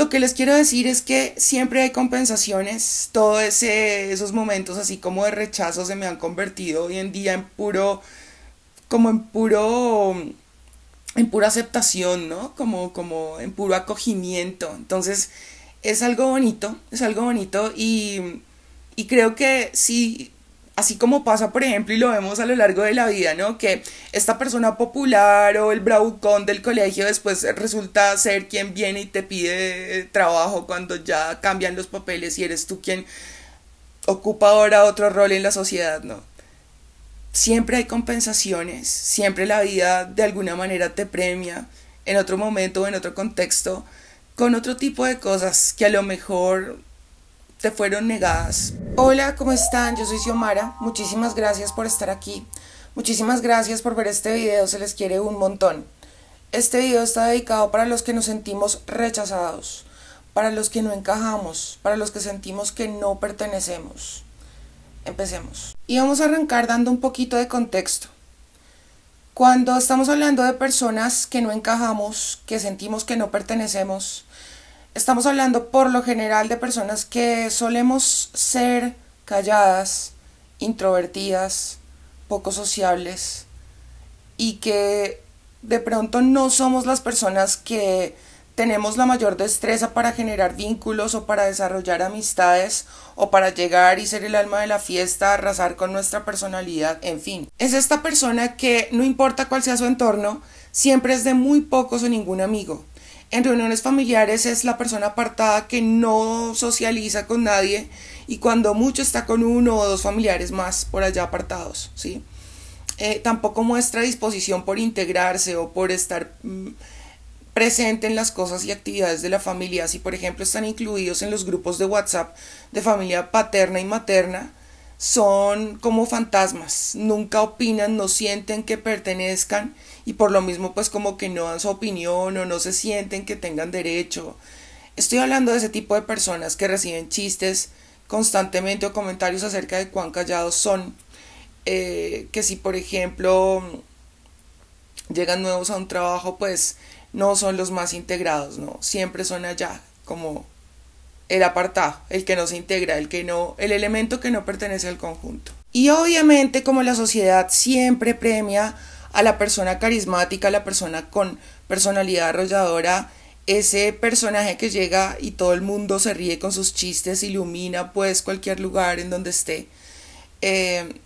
Lo que les quiero decir es que siempre hay compensaciones, todos esos momentos así como de rechazo se me han convertido hoy en día en puro, como en puro, en pura aceptación, ¿no? Como, como en puro acogimiento. Entonces, es algo bonito, es algo bonito y, y creo que sí así como pasa, por ejemplo, y lo vemos a lo largo de la vida, ¿no? Que esta persona popular o el bravucón del colegio después resulta ser quien viene y te pide eh, trabajo cuando ya cambian los papeles y eres tú quien ocupa ahora otro rol en la sociedad, ¿no? Siempre hay compensaciones, siempre la vida de alguna manera te premia en otro momento o en otro contexto con otro tipo de cosas que a lo mejor te fueron negadas. Hola, ¿cómo están? Yo soy Xiomara. Muchísimas gracias por estar aquí. Muchísimas gracias por ver este video, se les quiere un montón. Este video está dedicado para los que nos sentimos rechazados, para los que no encajamos, para los que sentimos que no pertenecemos. Empecemos. Y vamos a arrancar dando un poquito de contexto. Cuando estamos hablando de personas que no encajamos, que sentimos que no pertenecemos, Estamos hablando por lo general de personas que solemos ser calladas, introvertidas, poco sociables y que de pronto no somos las personas que tenemos la mayor destreza para generar vínculos o para desarrollar amistades o para llegar y ser el alma de la fiesta, arrasar con nuestra personalidad, en fin. Es esta persona que, no importa cuál sea su entorno, siempre es de muy pocos o ningún amigo. En reuniones familiares es la persona apartada que no socializa con nadie y cuando mucho está con uno o dos familiares más por allá apartados, ¿sí? Eh, tampoco muestra disposición por integrarse o por estar mm, presente en las cosas y actividades de la familia. Si, por ejemplo, están incluidos en los grupos de WhatsApp de familia paterna y materna, son como fantasmas, nunca opinan, no sienten que pertenezcan y por lo mismo pues como que no dan su opinión o no se sienten que tengan derecho. Estoy hablando de ese tipo de personas que reciben chistes constantemente o comentarios acerca de cuán callados son. Eh, que si por ejemplo llegan nuevos a un trabajo pues no son los más integrados, no, siempre son allá como el apartado, el que no se integra, el que no, el elemento que no pertenece al conjunto. Y obviamente como la sociedad siempre premia a la persona carismática, a la persona con personalidad arrolladora, ese personaje que llega y todo el mundo se ríe con sus chistes, ilumina pues cualquier lugar en donde esté. Eh,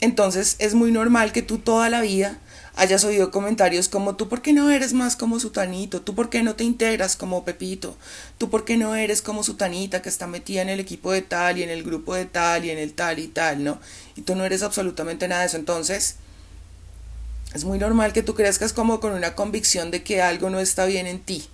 entonces es muy normal que tú toda la vida hayas oído comentarios como tú por qué no eres más como Sutanito, tú por qué no te integras como Pepito, tú por qué no eres como Sutanita que está metida en el equipo de tal y en el grupo de tal y en el tal y tal, ¿no? Y tú no eres absolutamente nada de eso. Entonces, es muy normal que tú crezcas como con una convicción de que algo no está bien en ti,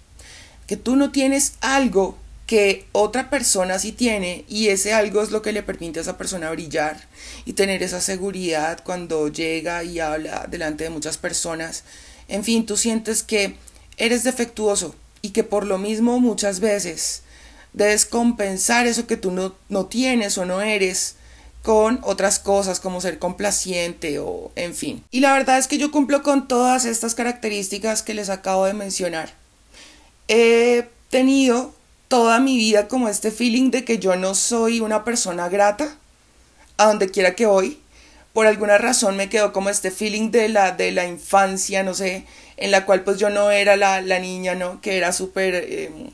que tú no tienes algo que otra persona sí tiene y ese algo es lo que le permite a esa persona brillar y tener esa seguridad cuando llega y habla delante de muchas personas. En fin, tú sientes que eres defectuoso y que por lo mismo muchas veces debes compensar eso que tú no, no tienes o no eres con otras cosas como ser complaciente o en fin. Y la verdad es que yo cumplo con todas estas características que les acabo de mencionar. He tenido toda mi vida como este feeling de que yo no soy una persona grata a donde quiera que voy. Por alguna razón me quedó como este feeling de la, de la infancia, no sé, en la cual pues yo no era la, la niña, ¿no? Que era súper, em,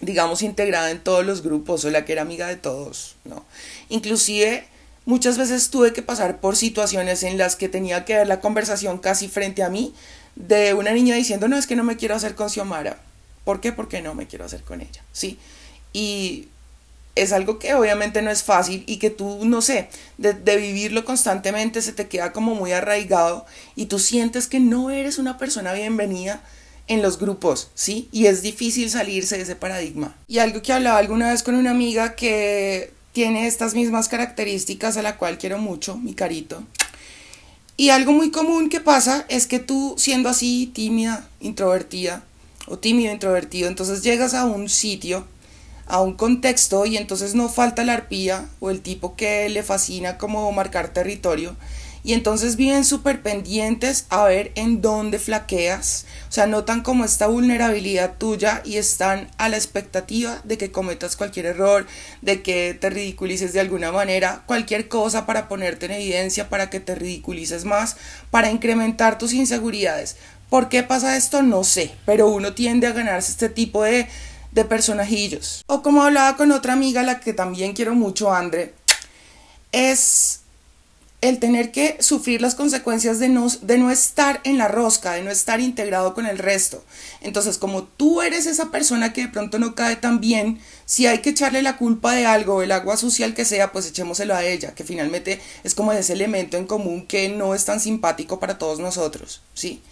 digamos, integrada en todos los grupos o la que era amiga de todos, ¿no? Inclusive muchas veces tuve que pasar por situaciones en las que tenía que ver la conversación casi frente a mí de una niña diciendo, no, es que no me quiero hacer con Xiomara. ¿Por qué? Porque no me quiero hacer con ella, ¿sí? Y es algo que obviamente no es fácil y que tú, no sé, de, de, vivirlo constantemente se te queda como muy arraigado y tú sientes que no eres una persona bienvenida en los grupos, ¿sí? Y es difícil salirse de ese paradigma. Y algo que hablaba alguna vez con una amiga que tiene estas mismas características a la cual quiero mucho, mi carito. Y algo muy común que pasa es que tú siendo así tímida, introvertida o tímido, introvertido, entonces llegas a un sitio, a un contexto y entonces no falta la arpía o el tipo que le fascina como marcar territorio y entonces viven súper pendientes a ver en dónde flaqueas, o sea, notan como esta vulnerabilidad tuya y están a la expectativa de que cometas cualquier error, de que te ridiculices de alguna manera, cualquier cosa para ponerte en evidencia, para que te ridiculices más, para incrementar tus inseguridades. ¿Por qué pasa esto? No sé, pero uno tiende a ganarse este tipo de, de personajillos. O como hablaba con otra amiga, la que también quiero mucho, Andre, es el tener que sufrir las consecuencias de no, de no estar en la rosca, de no estar integrado con el resto. Entonces, como tú eres esa persona que de pronto no cae tan bien, si hay que echarle la culpa de algo, el agua social que sea, pues echémoselo a ella, que finalmente es como ese elemento en común que no es tan simpático para todos nosotros, ¿sí?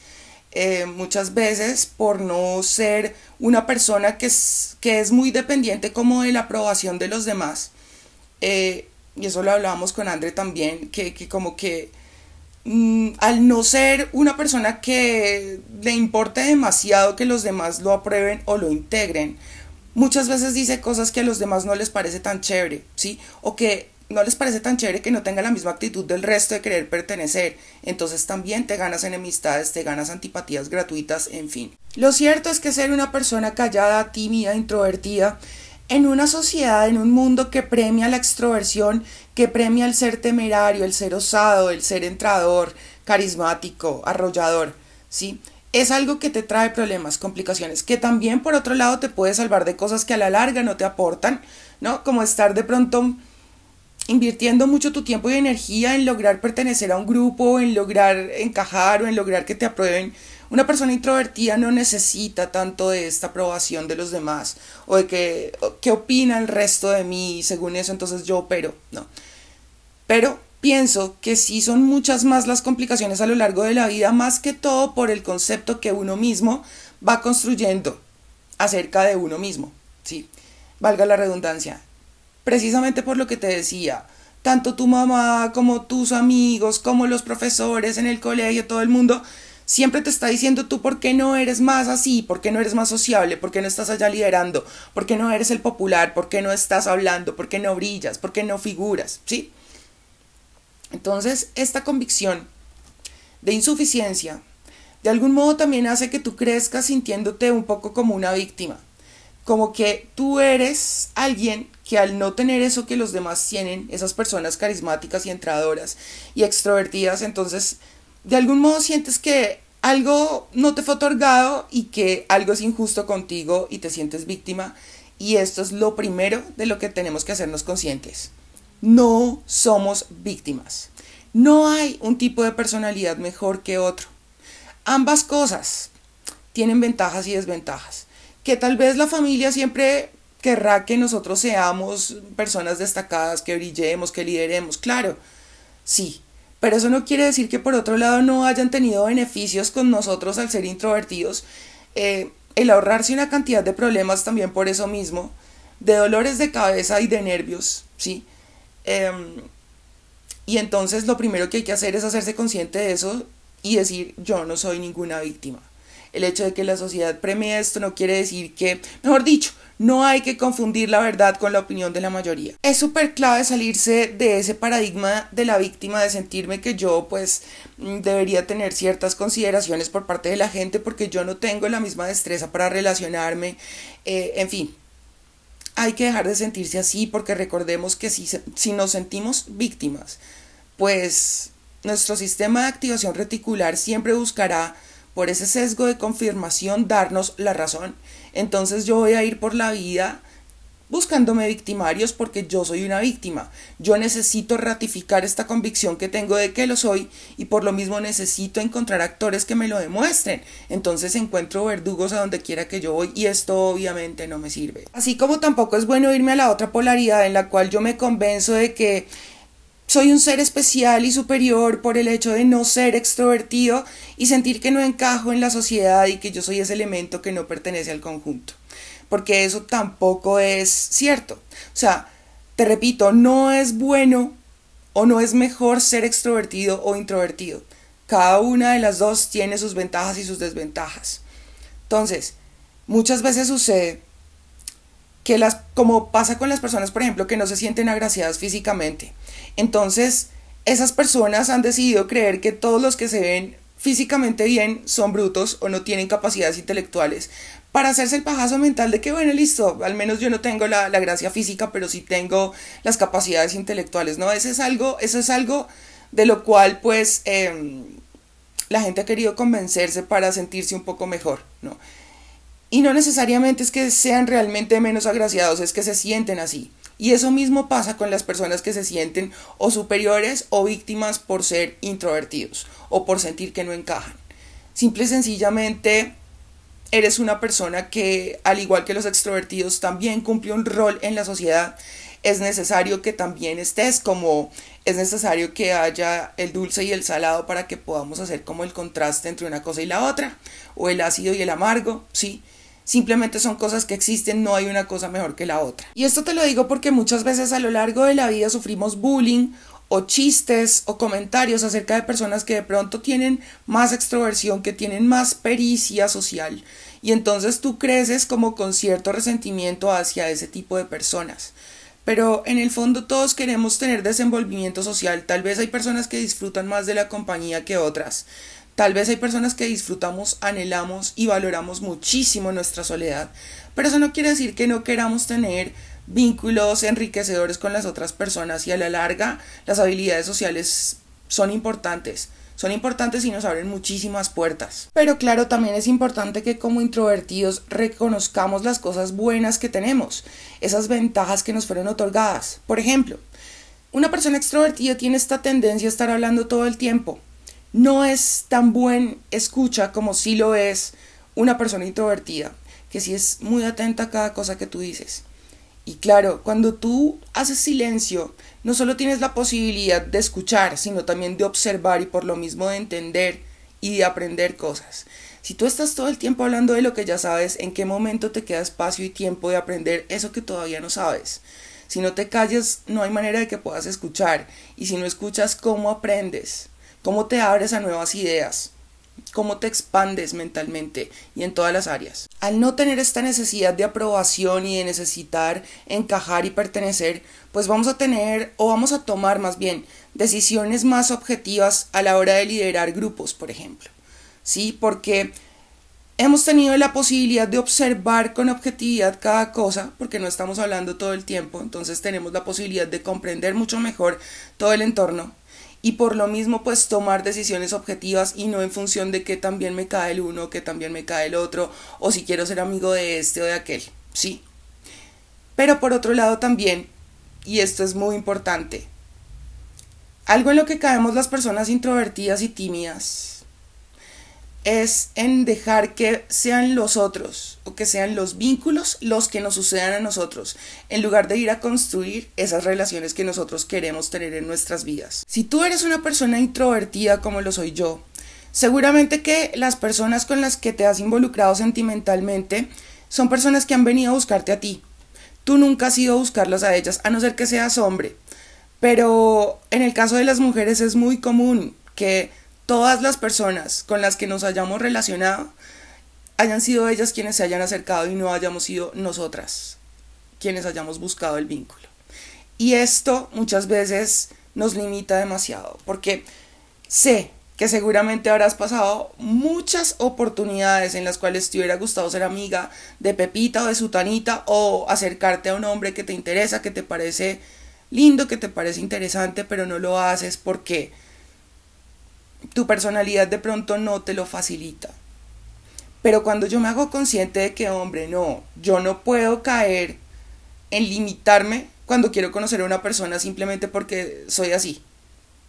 Eh, muchas veces por no ser una persona que es, que es muy dependiente como de la aprobación de los demás. Eh, y eso lo hablábamos con André también, que, como que mm, al no ser una persona que le importe demasiado que los demás lo aprueben o lo integren, muchas veces dice cosas que a los demás no les parece tan chévere, ¿sí? O que no les parece tan chévere que no tenga la misma actitud del resto de querer pertenecer. Entonces también te ganas enemistades, te ganas antipatías gratuitas, en fin. Lo cierto es que ser una persona callada, tímida, introvertida, en una sociedad, en un mundo que premia la extroversión, que premia el ser temerario, el ser osado, el ser entrador, carismático, arrollador, ¿sí? Es algo que te trae problemas, complicaciones, que también por otro lado te puede salvar de cosas que a la larga no te aportan, ¿no? Como estar de pronto invirtiendo mucho tu tiempo y energía en lograr pertenecer a un grupo, en lograr encajar o en lograr que te aprueben una persona introvertida no necesita tanto de esta aprobación de los demás o de que, qué opina el resto de mí, según eso entonces yo pero, no. Pero pienso que sí son muchas más las complicaciones a lo largo de la vida, más que todo por el concepto que uno mismo va construyendo acerca de uno mismo, ¿sí? Valga la redundancia. Precisamente por lo que te decía, tanto tu mamá como tus amigos, como los profesores en el colegio, todo el mundo Siempre te está diciendo tú por qué no eres más así, por qué no eres más sociable, por qué no estás allá liderando, por qué no eres el popular, por qué no estás hablando, por qué no brillas, por qué no figuras, ¿sí? Entonces, esta convicción de insuficiencia de algún modo también hace que tú crezcas sintiéndote un poco como una víctima, como que tú eres alguien que al no tener eso que los demás tienen, esas personas carismáticas y entradoras y extrovertidas, entonces de algún modo sientes que algo no te fue otorgado y que algo es injusto contigo y te sientes víctima. Y esto es lo primero de lo que tenemos que hacernos conscientes. No somos víctimas. No hay un tipo de personalidad mejor que otro. Ambas cosas tienen ventajas y desventajas. Que tal vez la familia siempre querrá que nosotros seamos personas destacadas, que brillemos, que lideremos. Claro, sí, pero eso no quiere decir que por otro lado no hayan tenido beneficios con nosotros al ser introvertidos. Eh, el ahorrarse una cantidad de problemas también por eso mismo, de dolores de cabeza y de nervios, ¿sí? Em, y entonces lo primero que hay que hacer es hacerse consciente de eso y decir, yo no soy ninguna víctima. El hecho de que la sociedad premie esto no quiere decir que, mejor dicho, no hay que confundir la verdad con la opinión de la mayoría. Es súper clave salirse de ese paradigma de la víctima, de sentirme que yo pues mm, debería tener ciertas consideraciones por parte de la gente porque yo no tengo la misma destreza para relacionarme, eh, en fin. Hay que dejar de sentirse así porque recordemos que si, si nos sentimos víctimas, pues nuestro sistema de activación reticular siempre buscará por ese sesgo de confirmación darnos la razón. Entonces yo voy a ir por la vida buscándome victimarios porque yo soy una víctima. Yo necesito ratificar esta convicción que tengo de que lo soy y por lo mismo necesito encontrar actores que me lo demuestren. Entonces encuentro verdugos a donde quiera que yo voy y esto obviamente no me sirve. Así como tampoco es bueno irme a la otra polaridad en la cual yo me convenzo de que soy un ser especial y superior por el hecho de no ser extrovertido y sentir que no encajo en la sociedad y que yo soy ese elemento que no pertenece al conjunto. Porque eso tampoco es cierto. O sea, te repito, no es bueno o no es mejor ser extrovertido o introvertido. Cada una de las dos tiene sus ventajas y sus desventajas. Entonces, muchas veces sucede que las, como pasa con las personas, por ejemplo, que no se sienten agraciadas físicamente. Entonces, esas personas han decidido creer que todos los que se ven físicamente bien son brutos o no tienen capacidades intelectuales para hacerse el pajazo mental de que, bueno, listo, al menos yo no tengo la, gracia física, pero sí tengo las capacidades intelectuales, ¿no? es algo, eso es algo de lo cual, pues, em, la gente ha querido convencerse para sentirse un poco mejor, ¿no? Y no necesariamente es que sean realmente menos agraciados, es que se sienten así. Y eso mismo pasa con las personas que se sienten o superiores o víctimas por ser introvertidos o por sentir que no encajan. Simple y sencillamente eres una persona que, al igual que los extrovertidos, también cumple un rol en la sociedad. Es necesario que también estés como es necesario que haya el dulce y el salado para que podamos hacer como el contraste entre una cosa y la otra, o el ácido y el amargo, sí Simplemente son cosas que existen, no hay una cosa mejor que la otra. Y esto te lo digo porque muchas veces a lo largo de la vida sufrimos bullying o chistes o comentarios acerca de personas que de pronto tienen más extroversión, que tienen más pericia social. Y entonces tú creces como con cierto resentimiento hacia ese tipo de personas. Pero en el fondo todos queremos tener desenvolvimiento social. Tal vez hay personas que disfrutan más de la compañía que otras. Tal vez hay personas que disfrutamos, anhelamos y valoramos muchísimo nuestra soledad, pero eso no quiere decir que no queramos tener vínculos enriquecedores con las otras personas y a la larga las habilidades sociales son importantes. Son importantes y nos abren muchísimas puertas. Pero claro, también es importante que como introvertidos reconozcamos las cosas buenas que tenemos, esas ventajas que nos fueron otorgadas. Por ejemplo, una persona extrovertida tiene esta tendencia a estar hablando todo el tiempo, no es tan buen escucha como si lo es una persona introvertida, que sí es muy atenta a cada cosa que tú dices. Y claro, cuando tú haces silencio, no solo tienes la posibilidad de escuchar, sino también de observar y por lo mismo de entender y de aprender cosas. Si tú estás todo el tiempo hablando de lo que ya sabes, ¿en qué momento te queda espacio y tiempo de aprender eso que todavía no sabes? Si no te callas, no hay manera de que puedas escuchar. Y si no escuchas, ¿cómo aprendes? cómo te abres a nuevas ideas, cómo te expandes mentalmente y en todas las áreas. Al no tener esta necesidad de aprobación y de necesitar encajar y pertenecer, pues vamos a tener o vamos a tomar más bien decisiones más objetivas a la hora de liderar grupos, por ejemplo. ¿Sí? Porque hemos tenido la posibilidad de observar con objetividad cada cosa, porque no estamos hablando todo el tiempo, entonces tenemos la posibilidad de comprender mucho mejor todo el entorno, y por lo mismo pues tomar decisiones objetivas y no en función de que también me cae el uno, que también me cae el otro, o si quiero ser amigo de este o de aquel, ¿sí? Pero por otro lado también, y esto es muy importante, algo en lo que caemos las personas introvertidas y tímidas es en dejar que sean los otros o que sean los vínculos los que nos sucedan a nosotros, en lugar de ir a construir esas relaciones que nosotros queremos tener en nuestras vidas. Si tú eres una persona introvertida como lo soy yo, seguramente que las personas con las que te has involucrado sentimentalmente son personas que han venido a buscarte a ti. Tú nunca has ido a buscarlas a ellas, a no ser que seas hombre. Pero en el caso de las mujeres es muy común que todas las personas con las que nos hayamos relacionado hayan sido ellas quienes se hayan acercado y no hayamos sido nosotras quienes hayamos buscado el vínculo. Y esto muchas veces nos limita demasiado, porque sé que seguramente habrás pasado muchas oportunidades en las cuales te hubiera gustado ser amiga de Pepita o de Sutanita o acercarte a un hombre que te interesa, que te parece lindo, que te parece interesante, pero no lo haces porque tu personalidad de pronto no te lo facilita. Pero cuando yo me hago consciente de que, hombre, no, yo no puedo caer en limitarme cuando quiero conocer a una persona simplemente porque soy así.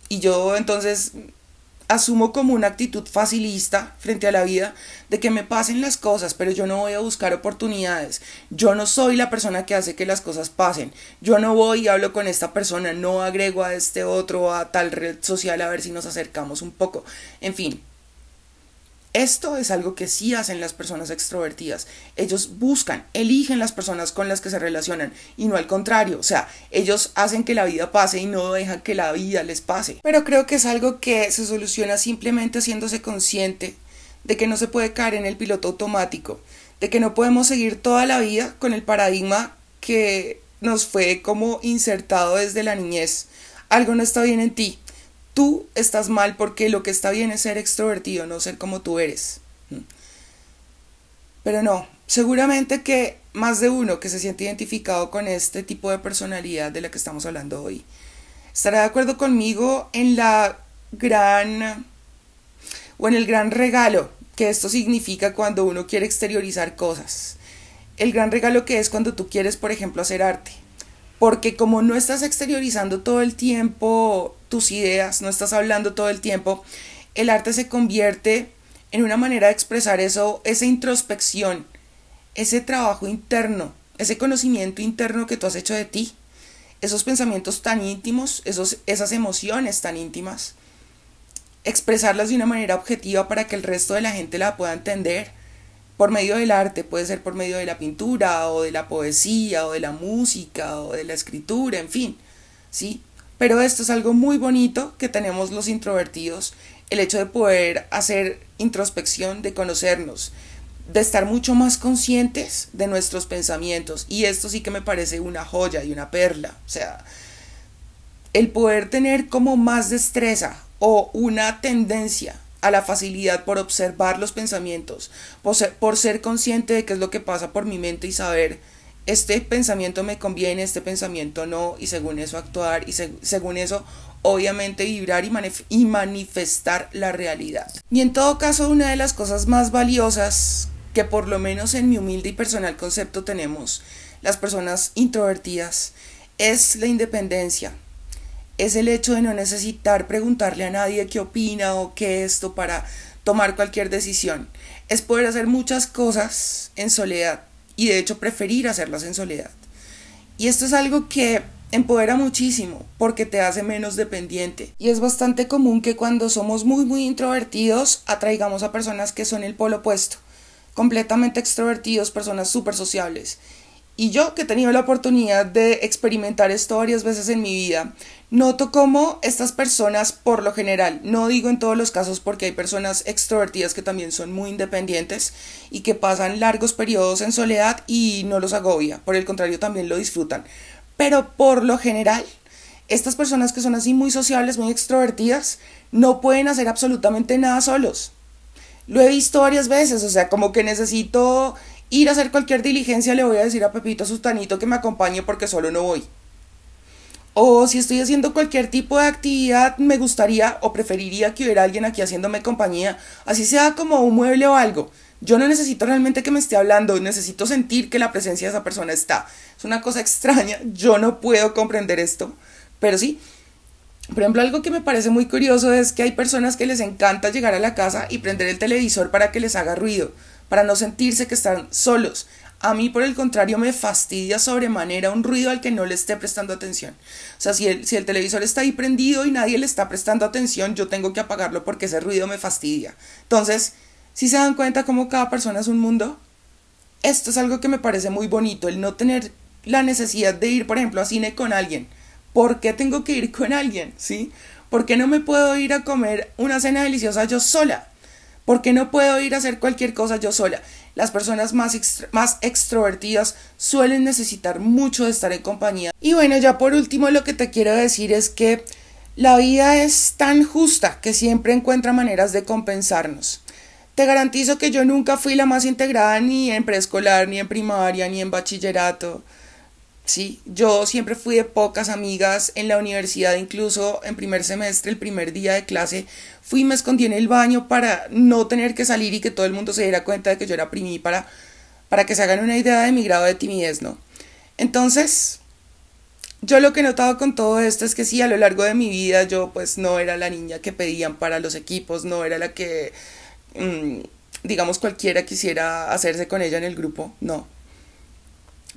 Y yo entonces asumo como una actitud facilista frente a la vida de que me pasen las cosas, pero yo no voy a buscar oportunidades. Yo no soy la persona que hace que las cosas pasen. Yo no voy y hablo con esta persona, no agrego a este otro a tal red social a ver si nos acercamos un poco. En fin, esto es algo que sí hacen las personas extrovertidas. Ellos buscan, eligen las personas con las que se relacionan y no al contrario. O sea, ellos hacen que la vida pase y no dejan que la vida les pase. Pero creo que es algo que se soluciona simplemente haciéndose consciente de que no se puede caer en el piloto automático, de que no podemos seguir toda la vida con el paradigma que nos fue como insertado desde la niñez. Algo no está bien en ti, tú estás mal porque lo que está bien es ser extrovertido, no ser como tú eres. Pero no, seguramente que más de uno que se siente identificado con este tipo de personalidad de la que estamos hablando hoy estará de acuerdo conmigo en la gran o en el gran regalo que esto significa cuando uno quiere exteriorizar cosas. El gran regalo que es cuando tú quieres, por ejemplo, hacer arte porque como no estás exteriorizando todo el tiempo tus ideas, no estás hablando todo el tiempo, el arte se convierte en una manera de expresar eso, esa introspección, ese trabajo interno, ese conocimiento interno que tú has hecho de ti, esos pensamientos tan íntimos, esos, esas emociones tan íntimas, expresarlas de una manera objetiva para que el resto de la gente la pueda entender por medio del arte, puede ser por medio de la pintura o de la poesía o de la música o de la escritura, en fin, ¿sí? Pero esto es algo muy bonito que tenemos los introvertidos, el hecho de poder hacer introspección, de conocernos, de estar mucho más conscientes de nuestros pensamientos. Y esto sí que me parece una joya y una perla. O sea, el poder tener como más destreza o una tendencia a la facilidad por observar los pensamientos, por ser, consciente de qué es lo que pasa por mi mente y saber este pensamiento me conviene, este pensamiento no, y según eso actuar, y según eso obviamente vibrar y, manifestar la realidad. Y en todo caso, una de las cosas más valiosas que por lo menos en mi humilde y personal concepto tenemos las personas introvertidas es la independencia, es el hecho de no necesitar preguntarle a nadie qué opina o qué esto para tomar cualquier decisión. Es poder hacer muchas cosas en soledad y de hecho preferir hacerlas en soledad. Y esto es algo que empodera muchísimo porque te hace menos dependiente. Y es bastante común que cuando somos muy muy introvertidos atraigamos a personas que son el polo opuesto, completamente extrovertidos, personas súper sociables. Y yo que he tenido la oportunidad de experimentar esto varias veces en mi vida, noto cómo estas personas, por lo general, no digo en todos los casos porque hay personas extrovertidas que también son muy independientes y que pasan largos periodos en soledad y no los agobia, por el contrario también lo disfrutan. Pero por lo general, estas personas que son así muy sociables, muy extrovertidas, no pueden hacer absolutamente nada solos. Lo he visto varias veces, o sea, como que necesito ir a hacer cualquier diligencia, le voy a decir a Pepito Sustanito que me acompañe porque solo no voy. O si estoy haciendo cualquier tipo de actividad, me gustaría o preferiría que hubiera alguien aquí haciéndome compañía, así sea como un mueble o algo. Yo no necesito realmente que me esté hablando, necesito sentir que la presencia de esa persona está. Es una cosa extraña, yo no puedo comprender esto, pero sí. Por ejemplo, algo que me parece muy curioso es que hay personas que les encanta llegar a la casa y prender el televisor para que les haga ruido para no sentirse que están solos. A mí, por el contrario, me fastidia sobremanera un ruido al que no le esté prestando atención. O sea, si el, si el televisor está ahí prendido y nadie le está prestando atención, yo tengo que apagarlo porque ese ruido me fastidia. Entonces, si se dan cuenta cómo cada persona es un mundo, esto es algo que me parece muy bonito, el no tener la necesidad de ir, por ejemplo, a cine con alguien. ¿Por qué tengo que ir con alguien? ¿Sí? ¿Por qué no me puedo ir a comer una cena deliciosa yo sola? porque no puedo ir a hacer cualquier cosa yo sola. Las personas más, más extrovertidas suelen necesitar mucho de estar en compañía. Y bueno, ya por último lo que te quiero decir es que la vida es tan justa que siempre encuentra maneras de compensarnos. Te garantizo que yo nunca fui la más integrada ni en preescolar, ni en primaria, ni en bachillerato. ¿sí? Yo siempre fui de pocas amigas en la universidad, incluso en primer semestre, el primer día de clase, fui y me escondí en el baño para no tener que salir y que todo el mundo se diera cuenta de que yo era primí para que se hagan una idea de mi grado de timidez, ¿no? Entonces, yo lo que he notado con todo esto es que sí, a lo largo de mi vida yo pues no era la niña que pedían para los equipos, no era la que, mm, digamos, cualquiera quisiera hacerse con ella en el grupo, no.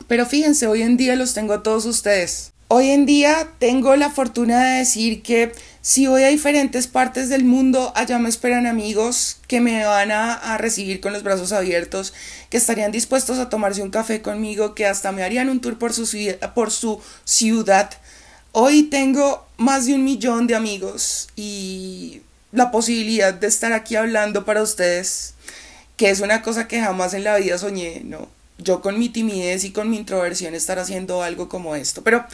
Pero fíjense, hoy en día los tengo a todos ustedes. Hoy en día tengo la fortuna de decir que si voy a diferentes partes del mundo, allá me esperan amigos que me van a, recibir con los brazos abiertos, que estarían dispuestos a tomarse un café conmigo, que hasta me harían un tour por su, por su ciudad. Hoy tengo más de un millón de amigos y la posibilidad de estar aquí hablando para ustedes, que es una cosa que jamás en la vida soñé, ¿no? yo con mi timidez y con mi introversión estar haciendo algo como esto. Pero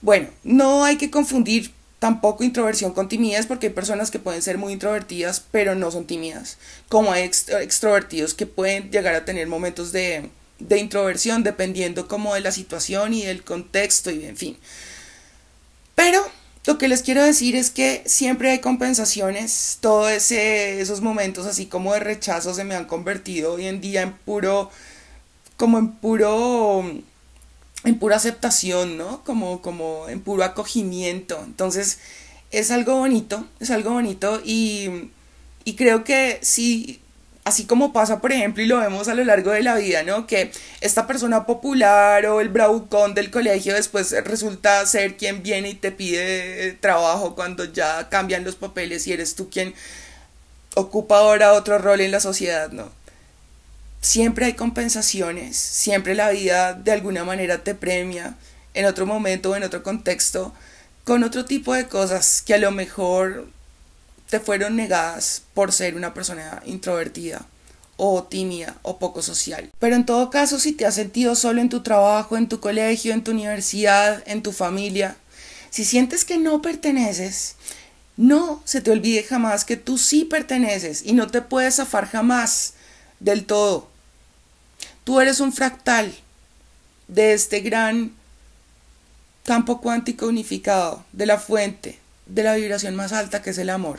bueno, no hay que confundir tampoco introversión con timidez porque hay personas que pueden ser muy introvertidas pero no son tímidas, como hay extrovertidos que pueden llegar a tener momentos de, introversión dependiendo como de la situación y del contexto y en fin. Pero lo que les quiero decir es que siempre hay compensaciones, todos esos momentos así como de rechazo se me han convertido hoy en día en puro como en puro en pura aceptación, ¿no? Como, como en puro acogimiento. Entonces, es algo bonito, es algo bonito y, y creo que sí, así como pasa, por ejemplo, y lo vemos a lo largo de la vida, ¿no? Que esta persona popular o el bravucón del colegio después resulta ser quien viene y te pide trabajo cuando ya cambian los papeles y eres tú quien ocupa ahora otro rol en la sociedad, ¿no? siempre hay compensaciones, siempre la vida de alguna manera te premia en otro momento o en otro contexto con otro tipo de cosas que a lo mejor te fueron negadas por ser una persona introvertida o tímida o poco social. Pero en todo caso, si te has sentido solo en tu trabajo, en tu colegio, en tu universidad, en tu familia, si sientes que no perteneces, no se te olvide jamás que tú sí perteneces y no te puedes zafar jamás del todo. Tú eres un fractal de este gran campo cuántico unificado, de la fuente, de la vibración más alta que es el amor.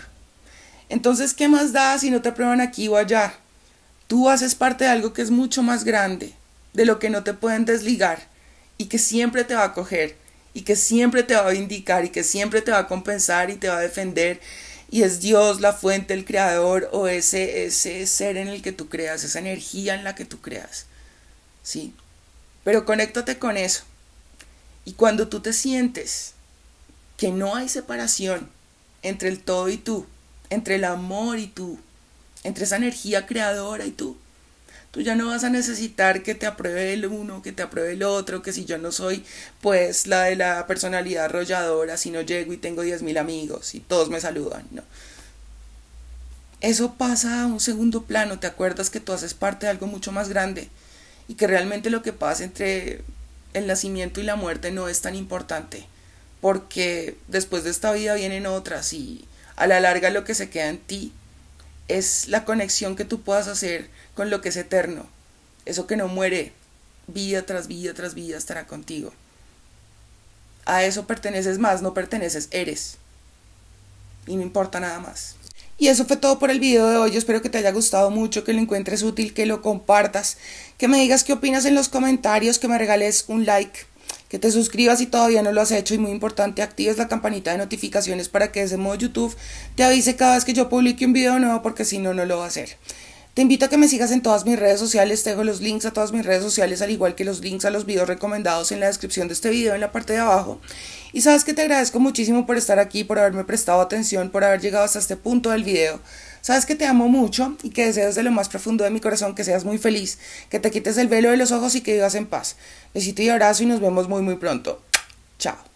Entonces, ¿qué más da si no te aprueban aquí o allá? Tú haces parte de algo que es mucho más grande, de lo que no te pueden desligar y que siempre te va a coger y que siempre te va a indicar y que siempre te va a compensar y te va a defender y es Dios la fuente, el creador o ese, ese ser en el que tú creas, esa energía en la que tú creas. ¿sí? Pero conéctate con eso. Y cuando tú te sientes que no hay separación entre el todo y tú, entre el amor y tú, entre esa energía creadora y tú, tú ya no vas a necesitar que te apruebe el uno, que te apruebe el otro, que si yo no soy pues la de la personalidad arrolladora, si no llego y tengo 10.000 amigos y todos me saludan, no. Eso pasa a un segundo plano, te acuerdas que tú haces parte de algo mucho más grande y que realmente lo que pasa entre el nacimiento y la muerte no es tan importante, porque después de esta vida vienen otras y a la larga lo que se queda en ti es la conexión que tú puedas hacer con lo que es eterno, eso que no muere, vida tras vida tras vida estará contigo. A eso perteneces más, no perteneces, eres. Y no importa nada más. Y eso fue todo por el video de hoy. espero que te haya gustado mucho, que lo encuentres útil, que lo compartas, que me digas qué opinas en los comentarios, que me regales un like, que te suscribas si todavía no lo has hecho y muy importante, actives la campanita de notificaciones para que de ese modo YouTube te avise cada vez que yo publique un video nuevo porque si no, no lo va a hacer. Te invito a que me sigas en todas mis redes sociales, te dejo los links a todas mis redes sociales, al igual que los links a los videos recomendados en la descripción de este video en la parte de abajo. Y sabes que te agradezco muchísimo por estar aquí, por haberme prestado atención, por haber llegado hasta este punto del video. Sabes que te amo mucho y que deseo desde lo más profundo de mi corazón que seas muy feliz, que te quites el velo de los ojos y que vivas en paz. Besito y abrazo y nos vemos muy muy pronto. Chao.